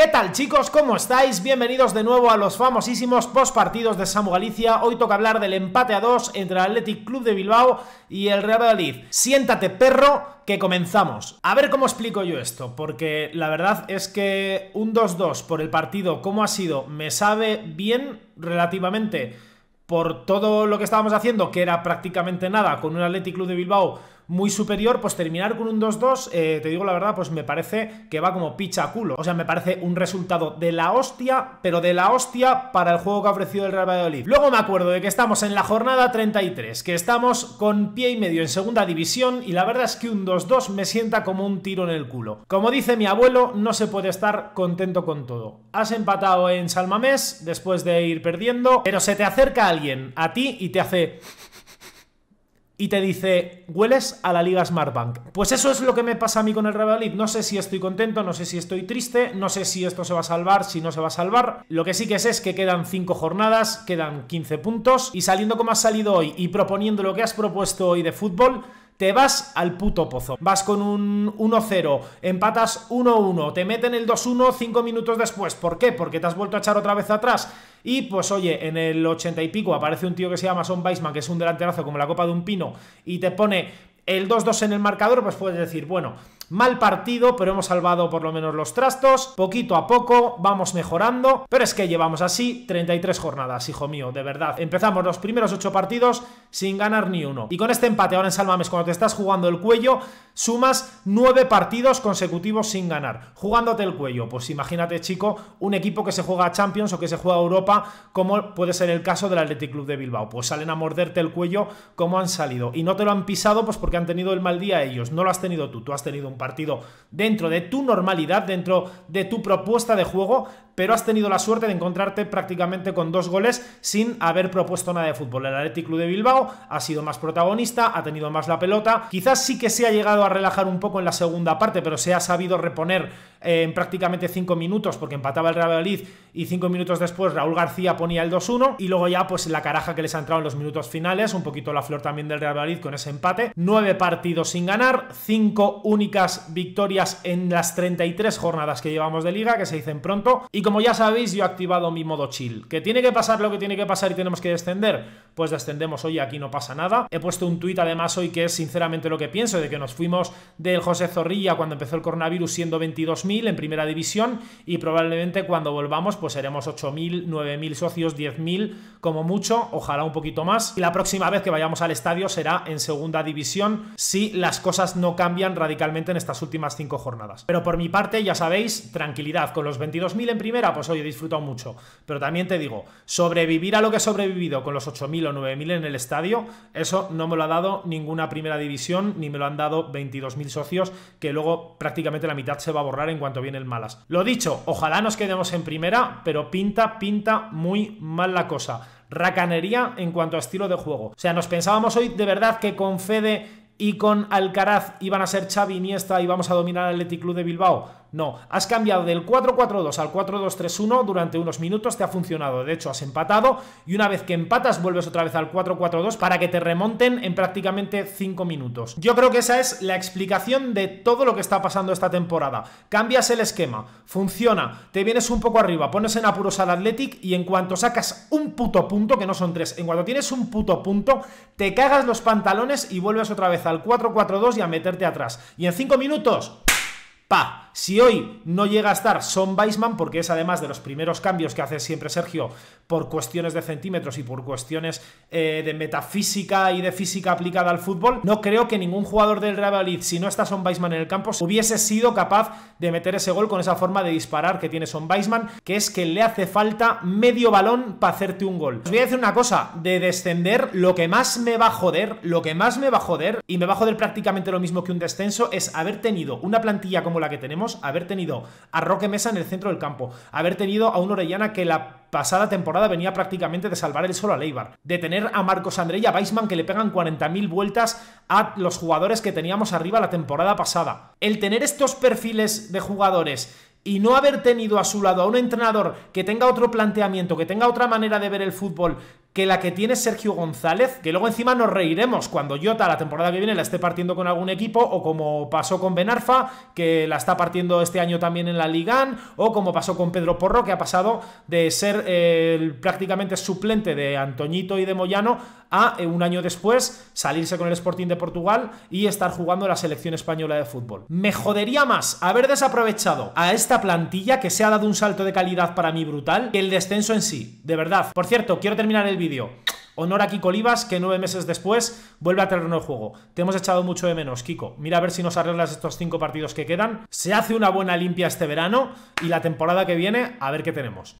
¿Qué tal chicos? ¿Cómo estáis? Bienvenidos de nuevo a los famosísimos postpartidos de Samu Galicia. Hoy toca hablar del empate a dos entre el Athletic Club de Bilbao y el Real Madrid. Siéntate perro, que comenzamos. A ver cómo explico yo esto, porque la verdad es que un 2-2 por el partido, como ha sido, me sabe bien relativamente por todo lo que estábamos haciendo, que era prácticamente nada, con un Athletic Club de Bilbao muy superior, pues terminar con un 2-2, eh, te digo la verdad, pues me parece que va como picha culo. O sea, me parece un resultado de la hostia, pero de la hostia para el juego que ha ofrecido el Real Valladolid. Luego me acuerdo de que estamos en la jornada 33, que estamos con pie y medio en segunda división y la verdad es que un 2-2 me sienta como un tiro en el culo. Como dice mi abuelo, no se puede estar contento con todo. Has empatado en Salmamés después de ir perdiendo, pero se te acerca alguien a ti y te hace y te dice, hueles a la Liga Smartbank. Pues eso es lo que me pasa a mí con el Real No sé si estoy contento, no sé si estoy triste, no sé si esto se va a salvar, si no se va a salvar. Lo que sí que sé es que quedan 5 jornadas, quedan 15 puntos y saliendo como has salido hoy y proponiendo lo que has propuesto hoy de fútbol, te vas al puto pozo. Vas con un 1-0, empatas 1-1, te meten el 2-1 5 minutos después. ¿Por qué? Porque te has vuelto a echar otra vez atrás. Y pues oye, en el 80 y pico aparece un tío que se llama Son Weisman, que es un delanterazo como la copa de un pino, y te pone el 2-2 en el marcador, pues puedes decir, bueno Mal partido, pero hemos salvado por lo menos los trastos. Poquito a poco vamos mejorando. Pero es que llevamos así 33 jornadas, hijo mío, de verdad. Empezamos los primeros 8 partidos sin ganar ni uno. Y con este empate ahora en Salmames, cuando te estás jugando el cuello, sumas 9 partidos consecutivos sin ganar. Jugándote el cuello. Pues imagínate, chico, un equipo que se juega a Champions o que se juega a Europa, como puede ser el caso del Athletic Club de Bilbao. Pues salen a morderte el cuello como han salido. Y no te lo han pisado pues porque han tenido el mal día ellos. No lo has tenido tú, tú has tenido un partido dentro de tu normalidad, dentro de tu propuesta de juego, pero has tenido la suerte de encontrarte prácticamente con dos goles sin haber propuesto nada de fútbol. El Athletic Club de Bilbao ha sido más protagonista, ha tenido más la pelota, quizás sí que se ha llegado a relajar un poco en la segunda parte, pero se ha sabido reponer eh, en prácticamente cinco minutos porque empataba el Real Valladolid y cinco minutos después Raúl García ponía el 2-1 y luego ya pues la caraja que les ha entrado en los minutos finales, un poquito la flor también del Real Valladolid con ese empate. Nueve partidos sin ganar, cinco únicas victorias en las 33 jornadas que llevamos de liga, que se dicen pronto. Y como ya sabéis, yo he activado mi modo chill. ¿Que tiene que pasar lo que tiene que pasar y tenemos que descender? pues descendemos hoy, aquí no pasa nada. He puesto un tuit además hoy que es sinceramente lo que pienso, de que nos fuimos del José Zorrilla cuando empezó el coronavirus siendo 22.000 en primera división y probablemente cuando volvamos pues seremos 8.000, 9.000 socios, 10.000 como mucho, ojalá un poquito más. Y la próxima vez que vayamos al estadio será en segunda división si las cosas no cambian radicalmente en estas últimas cinco jornadas. Pero por mi parte, ya sabéis, tranquilidad, con los 22.000 en primera, pues hoy he disfrutado mucho. Pero también te digo, sobrevivir a lo que he sobrevivido con los 8.000 9.000 en el estadio, eso no me lo ha dado ninguna primera división, ni me lo han dado 22.000 socios, que luego prácticamente la mitad se va a borrar en cuanto viene el Malas. Lo dicho, ojalá nos quedemos en primera, pero pinta, pinta muy mal la cosa. Racanería en cuanto a estilo de juego. O sea, nos pensábamos hoy de verdad que con Fede y con Alcaraz iban a ser Xavi, Iniesta y vamos a dominar el Athletic Club de Bilbao. No, has cambiado del 4-4-2 al 4-2-3-1 durante unos minutos, te ha funcionado, de hecho has empatado y una vez que empatas vuelves otra vez al 4-4-2 para que te remonten en prácticamente 5 minutos. Yo creo que esa es la explicación de todo lo que está pasando esta temporada. Cambias el esquema, funciona, te vienes un poco arriba, pones en apuros al Athletic y en cuanto sacas un puto punto, que no son tres, en cuanto tienes un puto punto, te cagas los pantalones y vuelves otra vez al 4-4-2 y a meterte atrás. Y en 5 minutos, ¡pa! Si hoy no llega a estar Son Weisman, porque es además de los primeros cambios que hace siempre Sergio por cuestiones de centímetros y por cuestiones eh, de metafísica y de física aplicada al fútbol, no creo que ningún jugador del Real Madrid, si no está Son Weisman en el campo, hubiese sido capaz de meter ese gol con esa forma de disparar que tiene Son Weisman, que es que le hace falta medio balón para hacerte un gol. Os voy a decir una cosa, de descender, lo que más me va a joder, lo que más me va a joder, y me va a joder prácticamente lo mismo que un descenso, es haber tenido una plantilla como la que tenemos haber tenido a Roque Mesa en el centro del campo, haber tenido a un Orellana que la pasada temporada venía prácticamente de salvar el solo a Leibar, de tener a Marcos André y a Weisman que le pegan 40.000 vueltas a los jugadores que teníamos arriba la temporada pasada. El tener estos perfiles de jugadores y no haber tenido a su lado a un entrenador que tenga otro planteamiento, que tenga otra manera de ver el fútbol que la que tiene Sergio González, que luego encima nos reiremos cuando Jota la temporada que viene la esté partiendo con algún equipo, o como pasó con Benarfa, que la está partiendo este año también en la Ligan, o como pasó con Pedro Porro, que ha pasado de ser prácticamente suplente de Antoñito y de Moyano a eh, un año después salirse con el Sporting de Portugal y estar jugando la selección española de fútbol. Me jodería más haber desaprovechado a esta plantilla que se ha dado un salto de calidad para mí brutal que el descenso en sí, de verdad. Por cierto, quiero terminar el vídeo. Honor a Kiko Olivas, que nueve meses después vuelve a terreno el juego. Te hemos echado mucho de menos, Kiko. Mira a ver si nos arreglas estos cinco partidos que quedan. Se hace una buena limpia este verano y la temporada que viene, a ver qué tenemos.